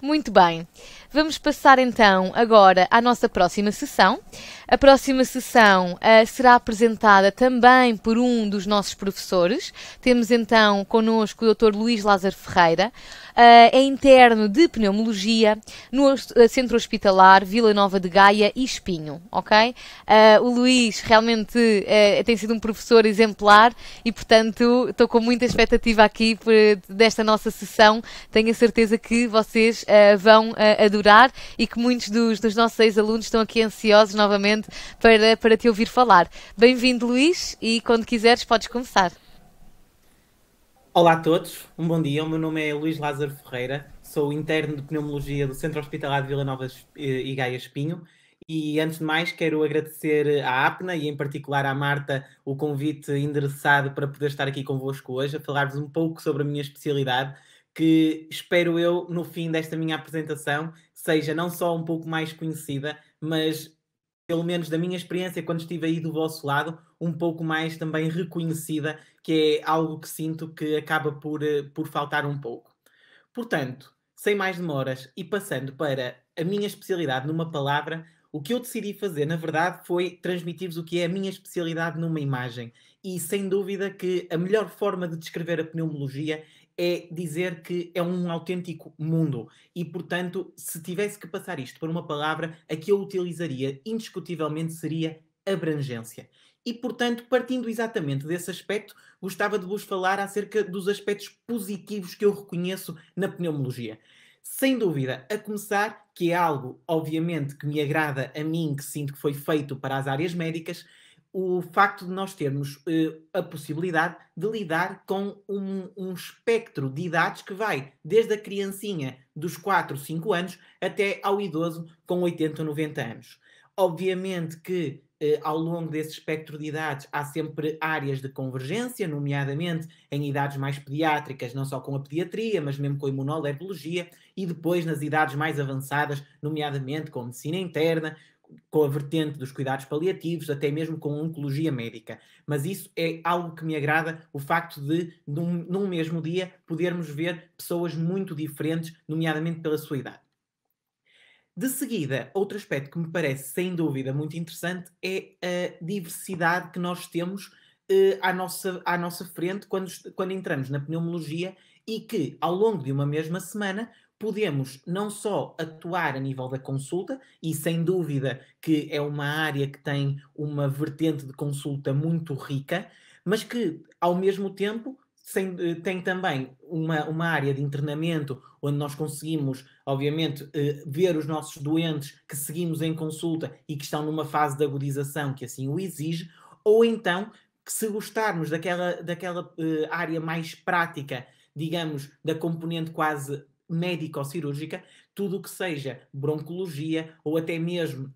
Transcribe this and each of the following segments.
Muito bem. Vamos passar então agora à nossa próxima sessão. A próxima sessão uh, será apresentada também por um dos nossos professores. Temos então connosco o Dr. Luís Lázaro Ferreira, uh, é interno de pneumologia no eh, Centro Hospitalar Vila Nova de Gaia e Espinho, ok? Uh, o Luís realmente tem sido um professor exemplar e, portanto, estou com muita expectativa aqui por, desta nossa sessão. Tenho a certeza que vocês vão adorar adorar e que muitos dos, dos nossos ex-alunos estão aqui ansiosos novamente para, para te ouvir falar. Bem-vindo, Luís, e quando quiseres podes começar. Olá a todos, um bom dia. O meu nome é Luís Lázaro Ferreira, sou interno de Pneumologia do Centro Hospitalar de Vila Nova e eh, Gaia Espinho. E antes de mais, quero agradecer à APNA e em particular à Marta o convite endereçado para poder estar aqui convosco hoje, a falar-vos um pouco sobre a minha especialidade que espero eu, no fim desta minha apresentação, seja não só um pouco mais conhecida, mas pelo menos da minha experiência quando estive aí do vosso lado, um pouco mais também reconhecida, que é algo que sinto que acaba por, eh, por faltar um pouco. Portanto, sem mais demoras e passando para a minha especialidade numa palavra, o que eu decidi fazer, na verdade, foi transmitir-vos o que é a minha especialidade numa imagem. E sem dúvida que a melhor forma de descrever a pneumologia é dizer que é um autêntico mundo. E, portanto, se tivesse que passar isto por uma palavra, a que eu utilizaria indiscutivelmente seria abrangência. E, portanto, partindo exatamente desse aspecto, gostava de vos falar acerca dos aspectos positivos que eu reconheço na pneumologia. Sem dúvida, a começar, que é algo, obviamente, que me agrada a mim, que sinto que foi feito para as áreas médicas, o facto de nós termos uh, a possibilidade de lidar com um, um, espectro de idades que vai desde a criancinha dos 4, 5 anos até ao idoso com 80 ou 90 anos. Obviamente que uh, ao longo desse espectro de idades há sempre áreas de convergência, nomeadamente em idades mais pediátricas, não só com a pediatria, mas mesmo com a imunolergologia, e depois nas idades mais avançadas, nomeadamente com a medicina interna, com a vertente dos cuidados paliativos, até mesmo com oncologia médica. Mas isso é algo que me agrada, o facto de, num, num mesmo dia, podermos ver pessoas muito diferentes, nomeadamente pela sua idade. De seguida, outro aspecto que me parece, sem dúvida, muito interessante é a diversidade que nós temos eh, à, nossa, à nossa frente quando, quando entramos na pneumologia e que, ao longo de uma mesma semana, podemos não só atuar a nível da consulta, e sem dúvida que é uma área que tem uma vertente de consulta muito rica, mas que ao mesmo tempo sem, eh, tem também uma, uma área de internamento onde nós conseguimos, obviamente, eh, ver os nossos doentes que seguimos em consulta e que estão numa fase de agudização que assim o exige, ou então que se gostarmos daquela, daquela eh, área mais prática, digamos, da componente quase médico-cirúrgica, tudo o que seja broncologia ou até mesmo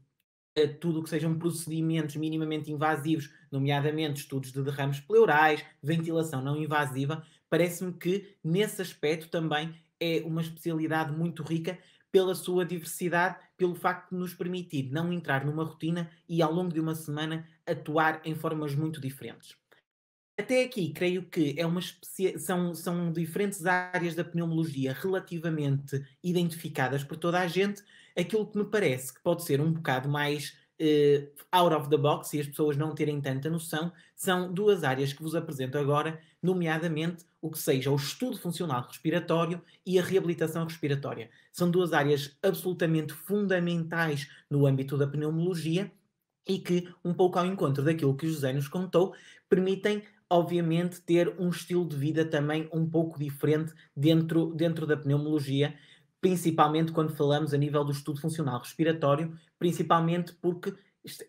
eh, tudo o que sejam procedimentos minimamente invasivos, nomeadamente estudos de derrames pleurais, ventilação não invasiva, parece-me que nesse aspecto também é uma especialidade muito rica pela sua diversidade, pelo facto de nos permitir não entrar numa rotina e ao longo de uma semana atuar em formas muito diferentes. Até aqui, creio que é uma especi... são, são diferentes áreas da pneumologia relativamente identificadas por toda a gente. Aquilo que me parece que pode ser um bocado mais uh, out of the box e as pessoas não terem tanta noção, são duas áreas que vos apresento agora, nomeadamente o que seja o estudo funcional respiratório e a reabilitação respiratória. São duas áreas absolutamente fundamentais no âmbito da pneumologia e que, um pouco ao encontro daquilo que José nos contou, permitem, obviamente, ter um estilo de vida também um pouco diferente dentro, dentro da pneumologia, principalmente quando falamos a nível do estudo funcional respiratório, principalmente porque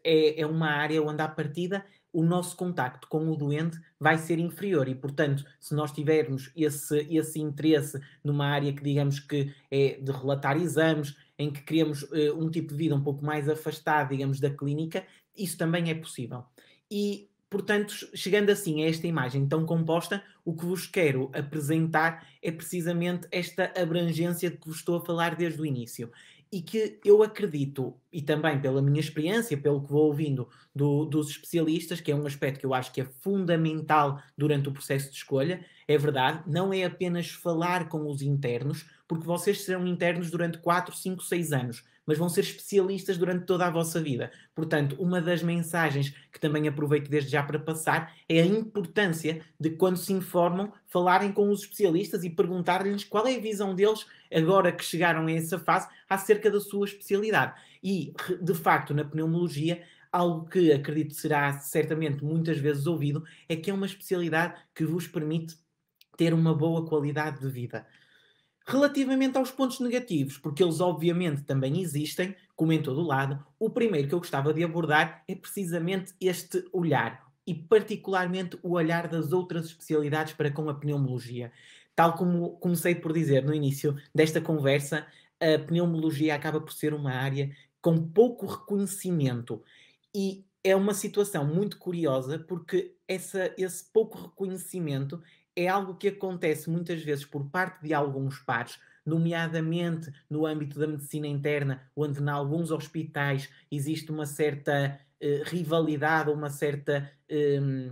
é, é uma área onde, à partida, o nosso contacto com o doente vai ser inferior e, portanto, se nós tivermos esse, esse interesse numa área que digamos que é de relatar exames, em que criamos uh, eh, um tipo de vida um pouco mais afastado, digamos, da clínica, isso também é possível. E, portanto, chegando assim a esta imagem tão composta, o que vos quero apresentar é precisamente esta abrangência de que vos estou a falar desde o início. E que eu acredito, e também pela minha experiência, pelo que vou ouvindo do, dos especialistas, que é um aspecto que eu acho que é fundamental durante o processo de escolha, é verdade, não é apenas falar com os internos, porque vocês serão internos durante 4, 5, 6 anos, mas vão ser especialistas durante toda a vossa vida. Portanto, uma das mensagens que também aproveito desde já para passar é a importância de, quando se informam, falarem com os especialistas e perguntar-lhes qual é a visão deles, agora que chegaram a essa fase, acerca da sua especialidade. E, de facto, na pneumologia, algo que acredito será certamente muitas vezes ouvido, é que é uma especialidade que vos permite ter uma boa qualidade de vida. Relativamente aos pontos negativos, porque eles obviamente também existem, como em todo lado, o primeiro que eu gostava de abordar é precisamente este olhar, e particularmente o olhar das outras especialidades para com a pneumologia. Tal como comecei por dizer no início desta conversa, a pneumologia acaba por ser uma área com pouco reconhecimento e é uma situação muito curiosa porque essa, esse pouco reconhecimento é algo que acontece muitas vezes por parte de alguns pares, nomeadamente no âmbito da medicina interna, onde em alguns hospitais existe uma certa eh, rivalidade, uma certa, ehm,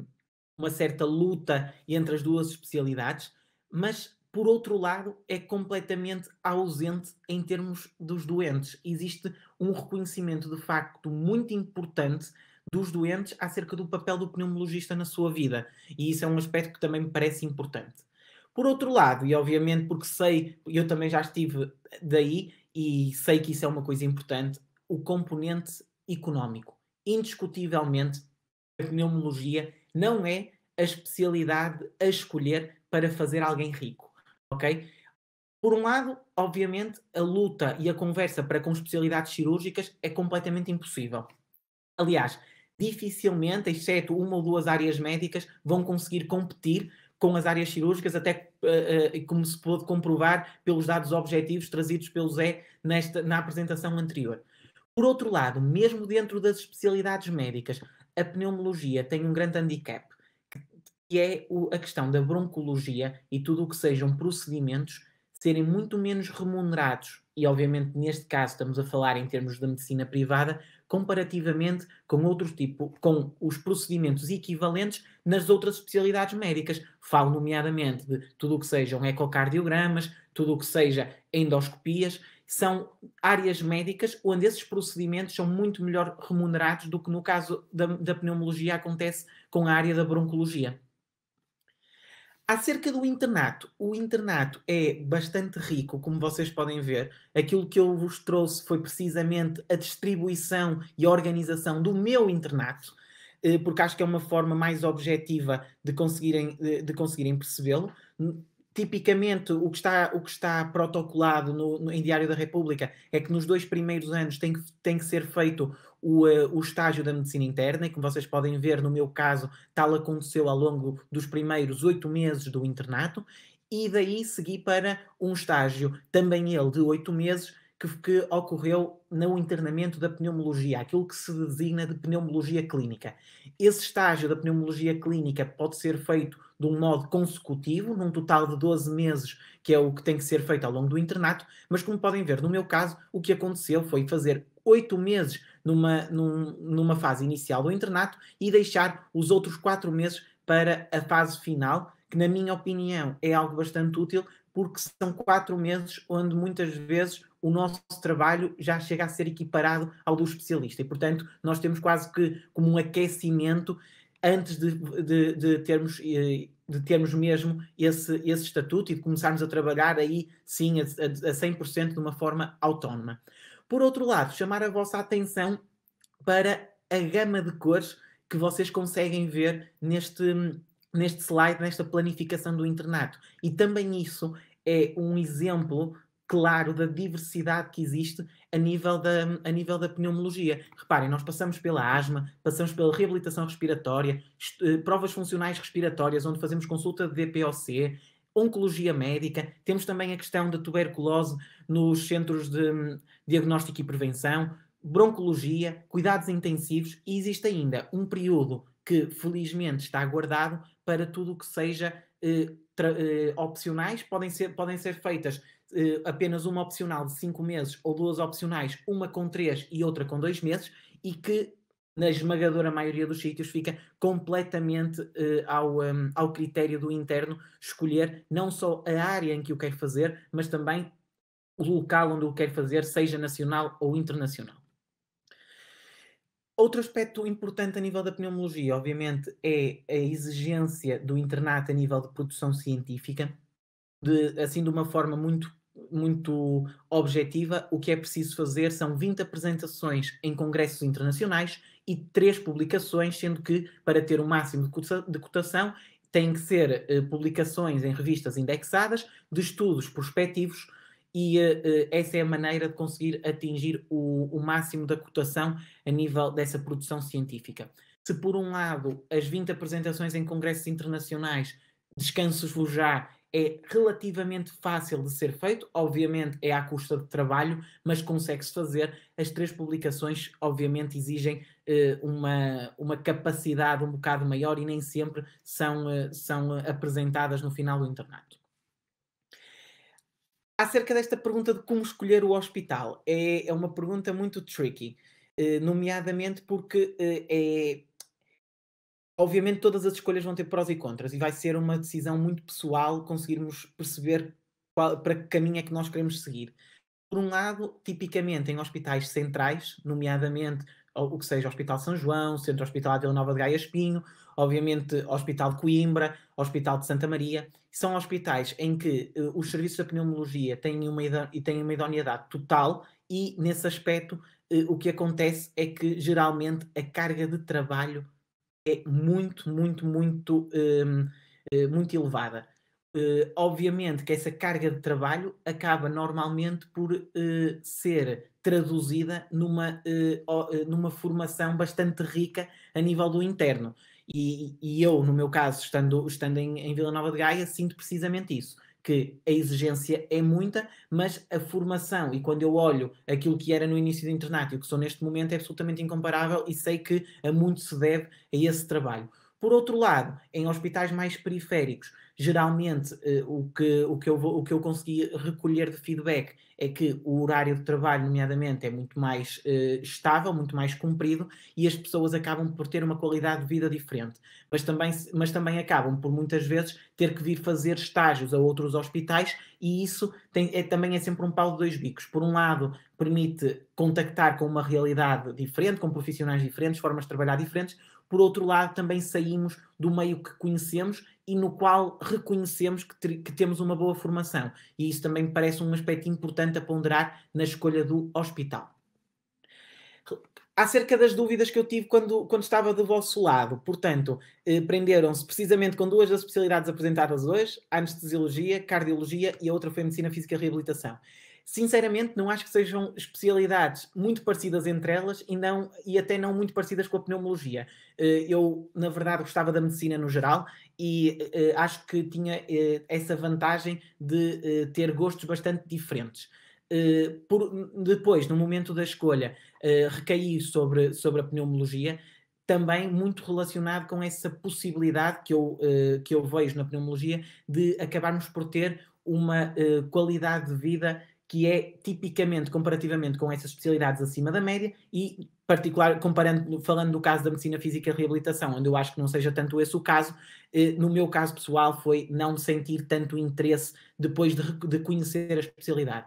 uma certa luta entre as duas especialidades, mas por outro lado é completamente ausente em termos dos doentes. Existe um reconhecimento de facto muito importante dos doentes acerca do papel do pneumologista na sua vida. E isso é um aspecto que também me parece importante. Por outro lado, e obviamente porque sei, eu também já estive daí e sei que isso é uma coisa importante, o componente económico. Indiscutivelmente, a pneumologia não é a especialidade a escolher para fazer alguém rico, ok? Por um lado, obviamente, a luta e a conversa para com especialidades cirúrgicas é completamente impossível. Aliás, dificilmente, exceto uma ou duas áreas médicas, vão conseguir competir com as áreas cirúrgicas, até uh, uh, como se pôde comprovar pelos dados objetivos trazidos pelo Zé nesta, na apresentação anterior. Por outro lado, mesmo dentro das especialidades médicas, a pneumologia tem um grande handicap, que é o, a questão da broncologia e tudo o que sejam procedimentos serem muito menos remunerados, e obviamente neste caso estamos a falar em termos da medicina privada, comparativamente com outros tipo, com os procedimentos equivalentes nas outras especialidades médicas. Falo nomeadamente de tudo o que sejam ecocardiogramas, tudo o que seja endoscopias, são áreas médicas onde esses procedimentos são muito melhor remunerados do que no caso da, da pneumologia acontece com a área da broncologia. Acerca do internato, o internato é bastante rico, como vocês podem ver. Aquilo que eu vos trouxe foi precisamente a distribuição e a organização do meu internato, eh, porque acho que é uma forma mais objetiva de conseguirem, de conseguirem percebê-lo. Tipicamente, o que está, o que está protocolado no, no, em Diário da República é que nos dois primeiros anos tem que, tem que ser feito o, eh, o estágio da medicina interna, e como vocês podem ver, no meu caso, tal aconteceu ao longo dos primeiros oito meses do internato, e daí segui para um estágio, também ele de oito meses, que, que, ocorreu no internamento da pneumologia, aquilo que se designa de pneumologia clínica. Esse estágio da pneumologia clínica pode ser feito de um modo consecutivo, num total de 12 meses, que é o que tem que ser feito ao longo do internato, mas como podem ver, no meu caso, o que aconteceu foi fazer oito meses numa, num, numa fase inicial do internato e deixar os outros quatro meses para a fase final, que, na minha opinião, é algo bastante útil, porque são quatro meses onde muitas vezes o nosso trabalho já chega a ser equiparado ao do especialista e, portanto, nós temos quase que como um aquecimento antes de, de, de termos. Eh, de termos mesmo esse, esse estatuto e de começarmos a trabalhar aí, sim, a, a, a 100% de uma forma autónoma. Por outro lado, chamar a vossa atenção para a gama de cores que vocês conseguem ver neste, neste slide, nesta planificação do internato. E também isso é um exemplo claro da diversidade que existe a nível da, a nível da pneumologia. Reparem, nós passamos pela asma, passamos pela reabilitação respiratória, eh, provas funcionais respiratórias, onde fazemos consulta de DPOC, oncologia médica, temos também a questão da tuberculose nos centros de hum, diagnóstico e prevenção, broncologia, cuidados intensivos e existe ainda um período que felizmente está guardado para tudo o que seja eh, eh, opcionais, podem ser, podem ser feitas eh, apenas uma opcional de 5 meses ou duas opcionais, uma com 3 e outra com 2 meses, e que na esmagadora maioria dos sítios, fica completamente eh, ao, um, ehm, ao critério do interno escolher não só a área em que o quer fazer, mas também o local onde o quer fazer, seja nacional ou internacional. Outro aspecto importante a nível da pneumologia, obviamente, é a exigência do internato a nível de produção científica, de, assim de uma forma muito muito objetiva, o que é preciso fazer são 20 apresentações em congressos internacionais e três publicações, sendo que para ter o um máximo de cotação têm que ser eh, publicações em revistas indexadas, de estudos prospectivos, e eh, eh, essa é a maneira de conseguir atingir o, o, máximo da cotação a nível dessa produção científica. Se por um lado as 20 apresentações em congressos internacionais, descanso-vos já, é relativamente fácil de ser feito, obviamente é à custa de trabalho, mas consegue-se fazer. As três publicações, obviamente, exigem eh, uma, uma capacidade um bocado maior e nem sempre são, eh, são apresentadas no final do internato. Acerca desta pergunta de como escolher o hospital, é, é uma pergunta muito tricky, eh, nomeadamente porque eh, é obviamente todas as escolhas vão ter prós e contras e vai ser uma decisão muito pessoal conseguirmos perceber qual, para que caminho é que nós queremos seguir. Por um lado, tipicamente em hospitais centrais, nomeadamente o que seja Hospital São João, Centro Hospitalar Vila Nova de Gaia Espinho, obviamente Hospital de Coimbra, Hospital de Santa Maria, são hospitais em que uh, os serviços da pneumologia têm uma, têm uma idoneidade total e, nesse aspecto, uh, o que acontece é que geralmente a carga de trabalho é muito, muito, muito, um, eh, muito elevada. Uh, obviamente que essa carga de trabalho acaba normalmente por uh, ser traduzida numa, uh, numa formação bastante rica a nível do interno. E, e eu, no meu caso, estando, estando em, em, Vila Nova de Gaia, sinto precisamente isso que a exigência é muita, mas a formação, e quando eu olho aquilo que era no início do internato e o que sou neste momento, é absolutamente incomparável e sei que a muito se deve a esse trabalho. Por outro lado, em hospitais mais periféricos, geralmente eh, o, que, o, que eu vou, o que eu consegui recolher de feedback é que o horário de trabalho, nomeadamente, é muito mais eh, estável, muito mais comprido e as pessoas acabam por ter uma qualidade de vida diferente. Mas também, mas também acabam por muitas vezes ter que vir fazer estágios a outros hospitais e isso tem, é, também é sempre um pau de dois bicos. Por um lado, permite contactar com uma realidade diferente, com profissionais diferentes, formas de trabalhar diferentes por outro lado, também saímos do meio que conhecemos e no qual reconhecemos que, que, temos uma boa formação. E isso também me parece um aspecto importante a ponderar na escolha do hospital. Acerca das dúvidas que eu tive quando, quando estava do vosso lado, portanto, eh, prenderam-se precisamente com duas das especialidades apresentadas hoje: anestesiologia, cardiologia e a outra foi medicina física e reabilitação. Sinceramente, não acho que sejam especialidades muito parecidas entre elas e, não, e até não muito parecidas com a pneumologia. Eh, eu, na verdade, gostava da medicina no geral e eh, acho que tinha eh, essa vantagem de ter gostos bastante diferentes. Por, depois, no momento da escolha, recaí sobre, sobre a pneumologia, também muito relacionado com essa possibilidade que eu, que eu vejo na pneumologia de acabarmos por ter uma qualidade de vida que é tipicamente, comparativamente com essas especialidades acima da média e particular, comparando, falando do caso da medicina física e reabilitação, onde eu acho que não seja tanto esse o caso, eh, no meu caso pessoal foi não sentir tanto interesse depois de, de conhecer a especialidade.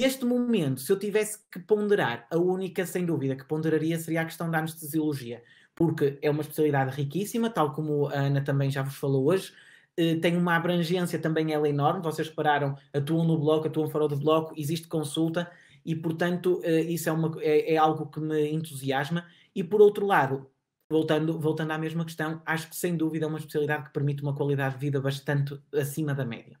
Neste momento, se eu tivesse que ponderar, a única sem dúvida que ponderaria seria a questão da anestesiologia, porque é uma especialidade riquíssima, tal como a Ana também já vos falou hoje, eh, tem uma abrangência também ela enorme, vocês repararam, atuam no bloco, atuam fora do bloco, existe consulta e, portanto, eh, isso é, uma, é, é algo que me entusiasma. E, por outro lado, voltando, voltando à mesma questão, acho que sem dúvida é uma especialidade que permite uma qualidade de vida bastante acima da média.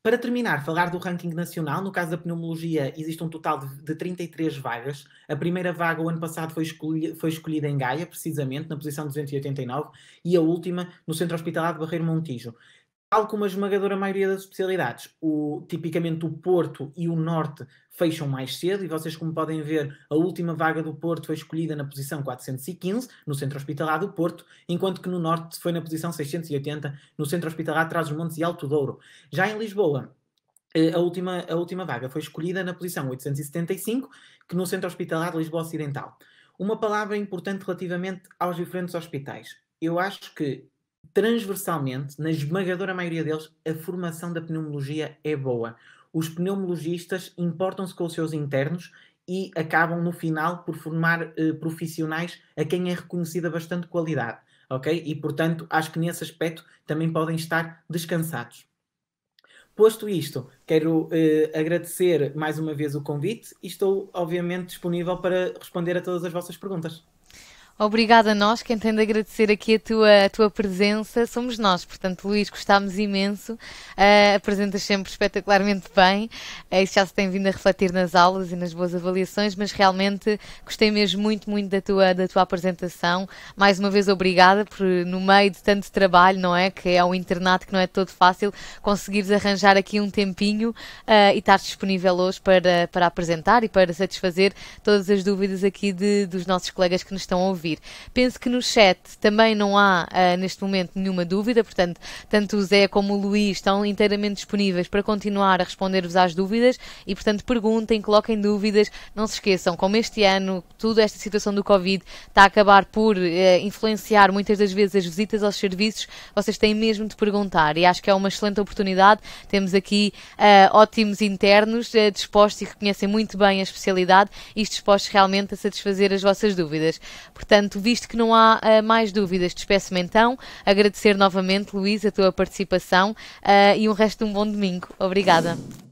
Para terminar, falar do ranking nacional. No caso da pneumologia, existe um total de, 33 vagas. A primeira vaga, o ano passado, foi escolhida, foi escolhida em Gaia, precisamente, na posição 289, e a última, no Centro Hospitalar de Barreiro Montijo tal como a esmagadora maioria das especialidades, o, tipicamente o Porto e o Norte fecham mais cedo, e vocês, como podem ver, a última vaga do Porto foi escolhida na posição 415, no Centro Hospitalar do Porto, enquanto que no Norte foi na posição 680, no Centro Hospitalar Trás-os-Montes e Alto Douro. Já em Lisboa, eh, a última, a última vaga foi escolhida na posição 875, que no Centro Hospitalar de Lisboa Ocidental. Uma palavra importante relativamente aos diferentes hospitais. Eu acho que transversalmente, na esmagadora maioria deles, a formação da pneumologia é boa. Os pneumologistas importam-se com os seus internos e acabam no final por formar eh, profissionais a quem é reconhecida bastante qualidade, ok? E portanto acho que nesse aspecto também podem estar descansados. Posto isto, quero eh, agradecer mais uma vez o convite e estou obviamente disponível para responder a todas as vossas perguntas. Obrigada a nós, quem tem de agradecer aqui a tua, a tua presença somos nós, portanto, Luís, gostámos imenso, uh, apresentas sempre espetacularmente bem, uh, é, isso já se tem vindo a refletir nas aulas e nas boas avaliações, mas realmente gostei mesmo muito, muito da tua, da tua apresentação. Mais uma vez, obrigada por, no meio de tanto trabalho, não é? Que é o internato que não é todo fácil, conseguires arranjar aqui um tempinho uh, e estar disponível hoje para, para apresentar e para satisfazer todas as dúvidas aqui de, dos nossos colegas que nos estão a ouvir ouvir. Penso que no chat também não há uh, neste momento nenhuma dúvida, portanto, tanto o Zé como o Luís estão inteiramente disponíveis para continuar a responder-vos às dúvidas e, portanto, perguntem, coloquem dúvidas. Não se esqueçam, como este ano, toda esta situação do Covid está a acabar por uh, influenciar muitas das vezes as visitas aos serviços, vocês têm mesmo de perguntar e acho que é uma excelente oportunidade. Temos aqui uh, ótimos internos uh, dispostos e que conhecem muito bem a especialidade e dispostos realmente a satisfazer as vossas dúvidas. Portanto, Portanto, visto que não há uh, mais dúvidas, despeço-me então, agradecer novamente, Luís, a tua participação uh, e um resto de um bom domingo. Obrigada.